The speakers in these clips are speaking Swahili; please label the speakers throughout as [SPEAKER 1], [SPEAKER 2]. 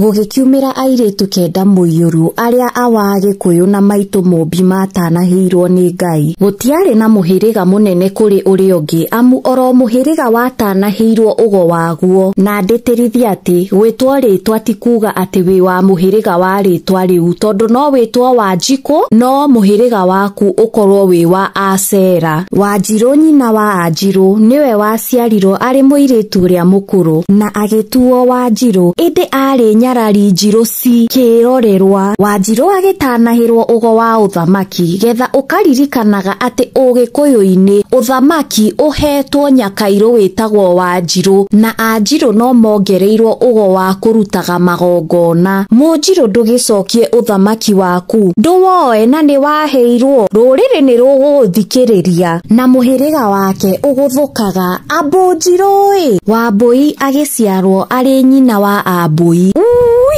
[SPEAKER 1] gũgĩkiumĩra airĩtu kenda mũiyũru arĩa awagĩkũyũ na maitũ mũũmbi matanahĩirwo nĩ ngai gũtiarĩ na mũhĩrĩga mũnene kũrĩ ũrĩa ũngĩ amu oro mũhĩrĩga watanahĩirwo ũgo waguo na ndĩtĩrithie atĩ gwĩtwo rĩtwa ti kuuga atĩ wĩ wa mũhĩrĩga wa rĩtwa rĩu tondũ no wĩtwo wa njikũ no mũhĩrĩga waku ũkorũo wĩ wa acera wa njirũ nyina wa anjirũ nĩwe waciarirũo arĩ mũirĩtu ũrĩa mũkũrũ na agĩtuo wanjirũ ĩndĩ arĩ nyarari njirũ ci kĩrorerwa wanjirũ agĩtanahĩrwo ũgo wa ũthamaki getha ũkaririkanaga atĩ ũgĩkũyũ-inĩ ũthamaki ũheetwo nyakairũ wĩtagwo wanjirũ na anjirũ no mongereirwo ũgo wa kũrutaga magongona mũnjirũ ndũgĩcokie ũthamaki waku ndũwoe na nĩ waheirũo rũrĩrĩ nĩ rũgũũthikĩrĩria na mũhĩrĩga wake ũgũthũkaga ambũnjirũĩ wambũi agĩciarwo arĩ nyina wa ambũi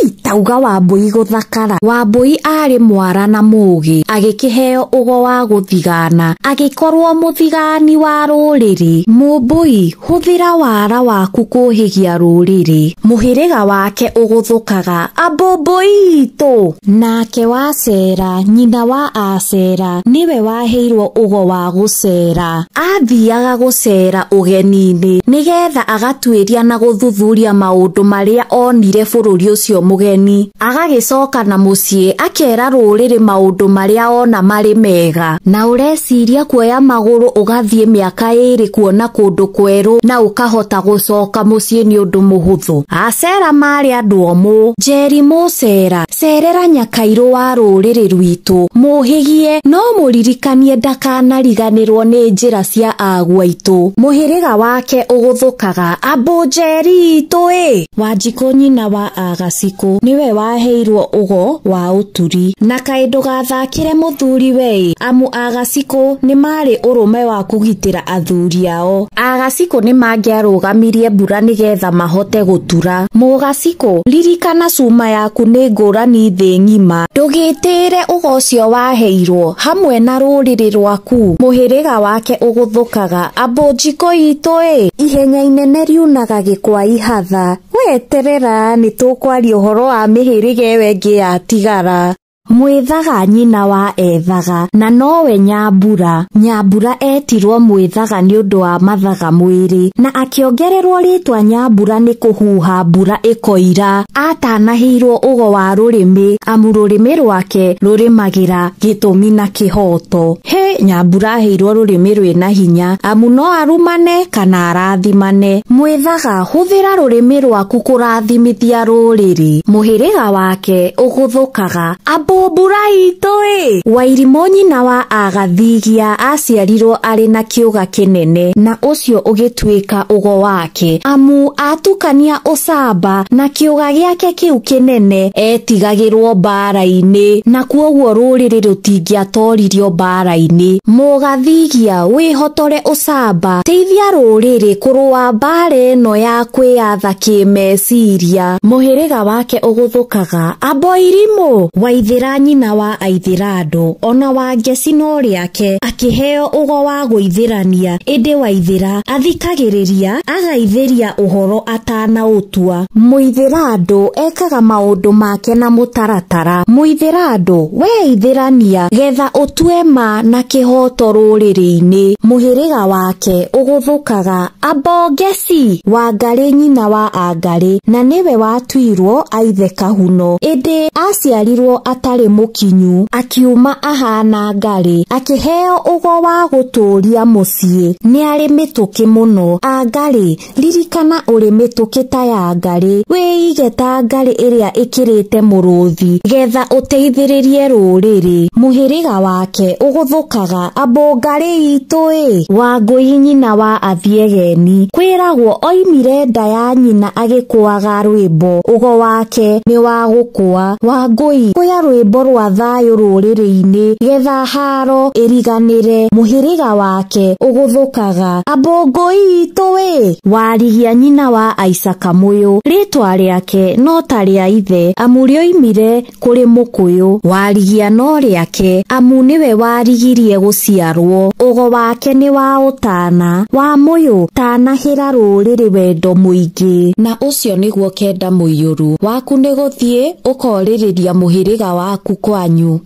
[SPEAKER 1] itauga wambui gũthakara wambui aarĩ mwara na mũũgĩ agĩkĩheo ũgo wa gũthigana agĩkorũo mũthigani wa rũrĩrĩ mũmbui hũthĩra wara waku kũũhĩgia rũrĩrĩ mũhĩrĩga wake ũgũthũkaga ambũmbũi itũ nake wacera nyina wa acera nĩwe waheirũo ũgo wa gũcera aathiaga gũcera ũgeni-inĩ nĩgetha agatuĩria na gũthuthuria maũndũ marĩa onire bũrũri ũcio mũgeni agagĩcoka na mũciĩ akera rũrĩrĩ maũndũ marĩa ona marĩ mega na ũreciria kuoya magũrũ ũgathiĩ mĩaka ĩrĩ kuona kũndũ kwerũ na ũkahota gũcoka mũciĩ nĩ ũndũ mũhũthũ acera marĩ andũ omũ njeri mũcera cerera nyakairũ wa rũrĩrĩ rwitũ mũhĩgie no mũririkanie ndakanariganĩrũo nĩ njĩra cia agua aitũ mũhĩrĩga wake ũgũthũkaga ambũ njeri itũ ĩ wanjikũ nyina wa agaci Michael niwe waheirwo ugo wa ũturi na kaĩ ndũgathakĩre mũthuri mũthuriwe amu agacikũ nĩ marĩ ũrũme wa kũgitĩra athuri ao agacikũ nĩ mangĩarũgamirie mbura nĩgetha mahote gũtura mũgacikũ ririkana cuma yaku nĩ ngũrani thĩ ng'ima ndũgĩtĩĩre ũgo ũcio waheirũo hamwe na rũrĩrĩ rwaku mũhĩrĩga wake ũgũthũkaga ambũ njikũ ihenya inene riunaga gĩkwa ihatha weterera nĩ tũkwaria ũhoro wa ge we ĩngĩ yatigara mwĩthaga nyina wa ethaga na nowe nyambura nyambura etirwo mwĩthaga nĩ ũndũ wa mathaga mwĩrĩ na akĩongererũo rĩĩtwa nyambura nĩ kũhuha mbura ĩkoira atanahĩirwo ũgo wa rũrĩmĩ amu rũrĩmĩ rwake rũrĩmagĩra gĩtũmi na kĩhooto hĩ nyambura aheirwo rũrĩmĩ na hinya amu no arumane kana arathimane mwĩthaga hũthĩra rũrĩmĩ rwaku kũrathimithia rũrĩrĩ mũhĩrĩga wake ũgũthũkaga abu mũmburai tũĩ wairimonyi na wa agathigia aciarirwo arĩ na kĩũga kĩnene na ũcio ũgĩtuĩka ũgo wake amu atukania ũcamba na kĩũga gĩake kĩu kĩnene etigagĩrwo mbaara inĩ na kuoguo rũrĩrĩ rũtingĩatoririo mbaara inĩ mũgathigia wĩhotore ũcamba teithia rũrĩrĩ kũrũa mbaara ĩno ya kwĩyatha kĩmeciria mũhĩrĩga wake ũgũthũkaga aboirimũ waithĩra akĩra nyina wa aithĩrando ona wa ngeci no rĩake akĩheo ũgo wa gũithĩrania ĩndĩ waithĩra athikagĩrĩria agaithĩria ũhoro atanaũtua andũ ekaga maũndũ make na mũtaratara mũithĩra andũ weithĩrania getha ũtue ma na kĩhooto rũrĩrĩ-inĩ mũhĩrĩga wake ũgũthũkaga ambongeci wa ngarĩ nyina wa angarĩ na nĩwe watuirwo aithe kahuno ĩndĩ aciarirwo ata aarĩ mũkinyu akiuma ahana ngarĩ akĩheo ũgo wa gũtũũria mũciĩ nĩ arĩ mĩtũkĩ mũno angarĩ ririkana ũrĩ mĩtũkĩ ta ya ngarĩ wĩige ta ngarĩ ĩrĩa ĩkĩrĩte mũrũthi getha ũteithĩrĩrie rũrĩrĩ mũhĩrĩga wake ũgũthũkaga ambu itũĩ wa ngũi nyina wa athiegeni kwĩragwo oimire nda ya nyina agĩkũaga rwĩmbo ũgo wake nĩ wa gũkũa wangũi kũya rwĩmbo rwĩmbo rwa thayũ rũrĩrĩ-inĩ getha haro ĩriganĩre mũhĩrĩga wake ũgũthũkaga ambũngũi itũ warigia nyina wa aica mũyũ rĩĩtwa rĩake no ta rĩa ithe amu rĩoimire kũrĩ mũkũyũ warigia no rĩake amu nĩwe warigirie gũciarwo ũgo wake nĩ wa ũtana wa mũyũ tanahĩra rũrĩrĩ wendo mũingĩ na ũcio nĩguo kenda mũiyũru waku nĩ gũthiĩ ũkorĩrĩria mũhĩrĩga wa waku kwanyu